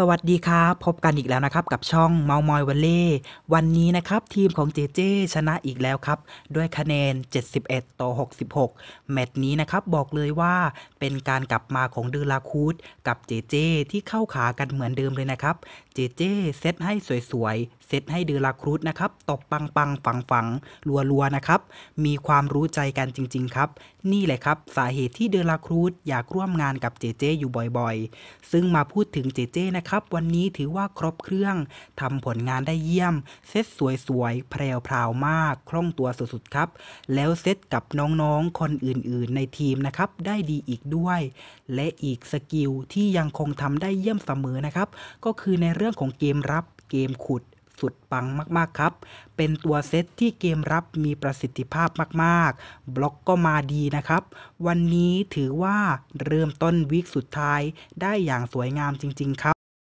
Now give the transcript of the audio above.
สวัสดีครับพบกันอีกแล้วนะครับกับช่องเมามอยวันเล่วันนี้นะครับทีมของเจเจชนะอีกแล้วครับ ด้วยคะแนน 71 ต่อ 66 แมตช์นี้นะครับบอกเลยว่าเป็นการกลับมาของเดลาคูดกับเจเจที่เข้าขากันเหมือนเดิมเลยนะครับเจเจเซตให้สวยๆเซตให้เดลาคูดนะครับตบปังปังฝังฝังรัวๆนะครับ มีความรู้ใจกันจริง ๆ ครับ นี่แหละครับ สาเหตุที่เดลาคูดอยากร่วมงานกับเจเจอยู่บ่อยๆ ซึ่งมาพูดถึงเจเจนะครับวันนี้ถือว่าครบเครื่องทำผลงานได้เยี่ยม เซตสวยๆ แพรวพราวมากคล่องตัวสุดๆครับ แล้วเซตกับน้องๆคนอื่นๆในทีมนะครับได้ดีอีกด้วย และอีกสกิลที่ยังคงทำได้เยี่ยมเสมอนะครับก็คือในเรื่องของเกมรับเกมขุดสุดปังมากๆครับ เป็นตัวเซตที่เกมรับมีประสิทธิภาพมากๆ บล็อกก็มาดีนะครับ วันนี้ถือว่าเริ่มต้นวิกสุดท้าย ได้อย่างสวยงามจริงๆครับ